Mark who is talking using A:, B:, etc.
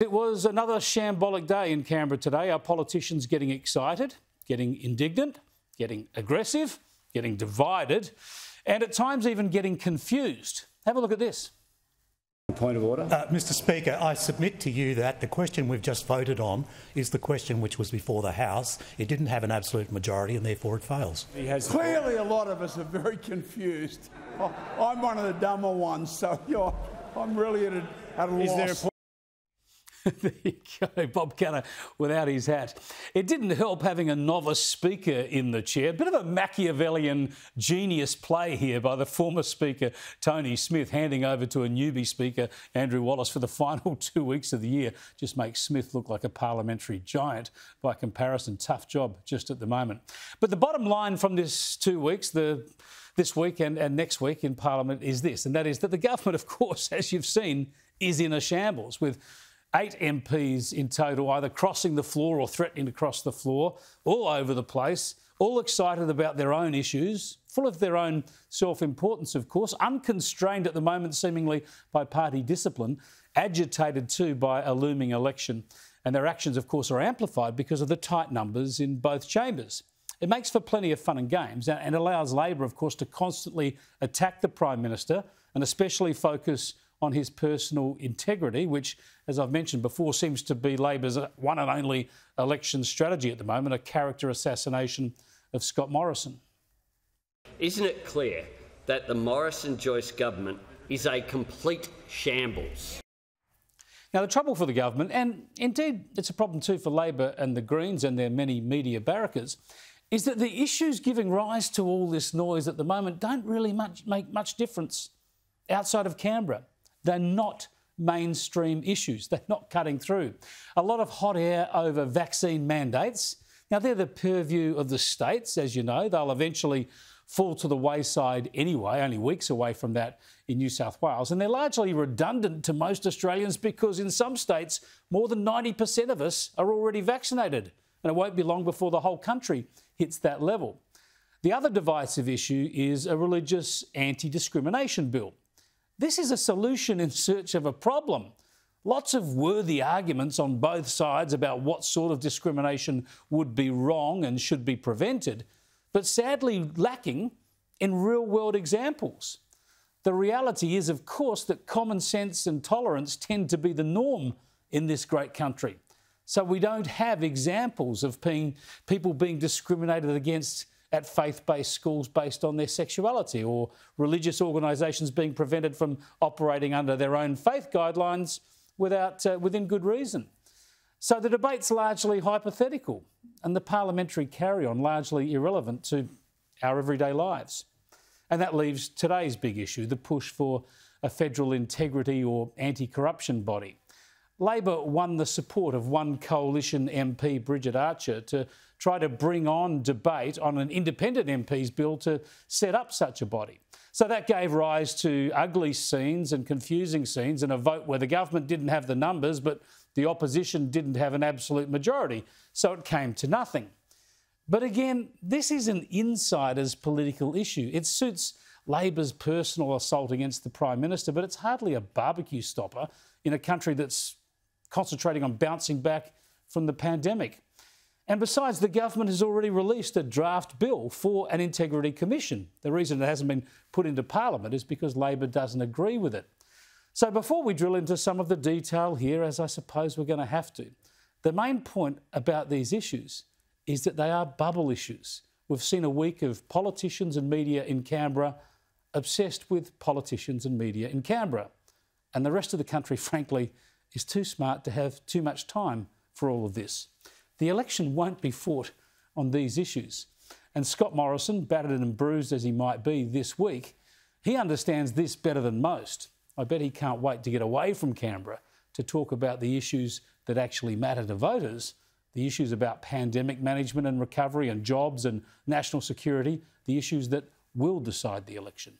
A: It was another shambolic day in Canberra today. Our politicians getting excited, getting indignant, getting aggressive, getting divided, and at times even getting confused. Have a look at this. Point of order. Uh, Mr Speaker, I submit to you that the question we've just voted on is the question which was before the House. It didn't have an absolute majority and therefore it fails. Clearly, a lot of us are very confused. Oh, I'm one of the dumber ones, so I'm really at a, at a loss. there you go, Bob Canner without his hat. It didn't help having a novice speaker in the chair. A bit of a Machiavellian genius play here by the former speaker, Tony Smith, handing over to a newbie speaker, Andrew Wallace, for the final two weeks of the year. Just makes Smith look like a parliamentary giant by comparison. Tough job just at the moment. But the bottom line from this two weeks, the this week and, and next week in Parliament is this, and that is that the government, of course, as you've seen, is in a shambles with eight MPs in total either crossing the floor or threatening to cross the floor, all over the place, all excited about their own issues, full of their own self importance, of course, unconstrained at the moment, seemingly by party discipline, agitated too by a looming election. And their actions, of course, are amplified because of the tight numbers in both chambers. It makes for plenty of fun and games and allows Labor, of course, to constantly attack the Prime Minister and especially focus on his personal integrity, which, as I've mentioned before, seems to be Labor's one and only election strategy at the moment a character assassination of Scott Morrison. Isn't it clear that the Morrison Joyce government is a complete shambles? Now, the trouble for the government, and indeed it's a problem too for Labor and the Greens and their many media barrackers, is that the issues giving rise to all this noise at the moment don't really much, make much difference outside of Canberra. They're not mainstream issues, they're not cutting through. A lot of hot air over vaccine mandates. Now, they're the purview of the states, as you know. They'll eventually fall to the wayside anyway, only weeks away from that in New South Wales. And they're largely redundant to most Australians because in some states, more than 90% of us are already vaccinated. And it won't be long before the whole country hits that level. The other divisive issue is a religious anti discrimination bill. This is a solution in search of a problem. Lots of worthy arguments on both sides about what sort of discrimination would be wrong and should be prevented, but sadly lacking in real world examples. The reality is, of course, that common sense and tolerance tend to be the norm in this great country. So we don't have examples of being, people being discriminated against at faith based schools based on their sexuality, or religious organisations being prevented from operating under their own faith guidelines without, uh, within good reason. So the debate's largely hypothetical, and the parliamentary carry on largely irrelevant to our everyday lives. And that leaves today's big issue the push for a federal integrity or anti corruption body. Labor won the support of one coalition MP, Bridget Archer, to try to bring on debate on an independent MP's bill to set up such a body. So that gave rise to ugly scenes and confusing scenes and a vote where the government didn't have the numbers, but the opposition didn't have an absolute majority. So it came to nothing. But again, this is an insider's political issue. It suits Labor's personal assault against the Prime Minister, but it's hardly a barbecue stopper in a country that's concentrating on bouncing back from the pandemic. And besides, the government has already released a draft bill for an integrity commission. The reason it hasn't been put into parliament is because Labor doesn't agree with it. So, before we drill into some of the detail here, as I suppose we're going to have to, the main point about these issues is that they are bubble issues. We've seen a week of politicians and media in Canberra obsessed with politicians and media in Canberra. And the rest of the country, frankly, is too smart to have too much time for all of this. The election won't be fought on these issues. And Scott Morrison, battered and bruised as he might be this week, he understands this better than most. I bet he can't wait to get away from Canberra to talk about the issues that actually matter to voters the issues about pandemic management and recovery and jobs and national security, the issues that will decide the election.